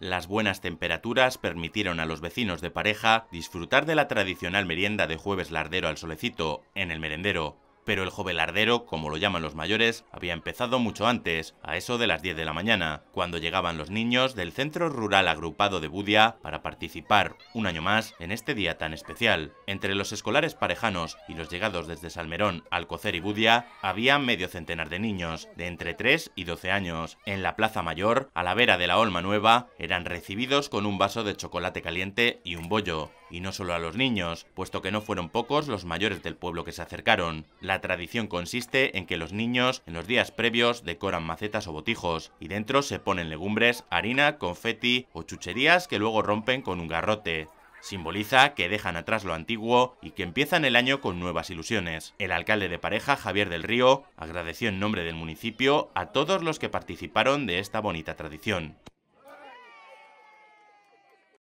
Las buenas temperaturas permitieron a los vecinos de pareja disfrutar de la tradicional merienda de jueves lardero al solecito en el merendero pero el jovelardero, como lo llaman los mayores, había empezado mucho antes, a eso de las 10 de la mañana, cuando llegaban los niños del centro rural agrupado de Budia para participar, un año más, en este día tan especial. Entre los escolares parejanos y los llegados desde Salmerón, Alcocer y Budia, había medio centenar de niños, de entre 3 y 12 años. En la Plaza Mayor, a la vera de la Olma Nueva, eran recibidos con un vaso de chocolate caliente y un bollo y no solo a los niños, puesto que no fueron pocos los mayores del pueblo que se acercaron. La tradición consiste en que los niños en los días previos decoran macetas o botijos, y dentro se ponen legumbres, harina, confeti o chucherías que luego rompen con un garrote. Simboliza que dejan atrás lo antiguo y que empiezan el año con nuevas ilusiones. El alcalde de pareja, Javier del Río, agradeció en nombre del municipio a todos los que participaron de esta bonita tradición.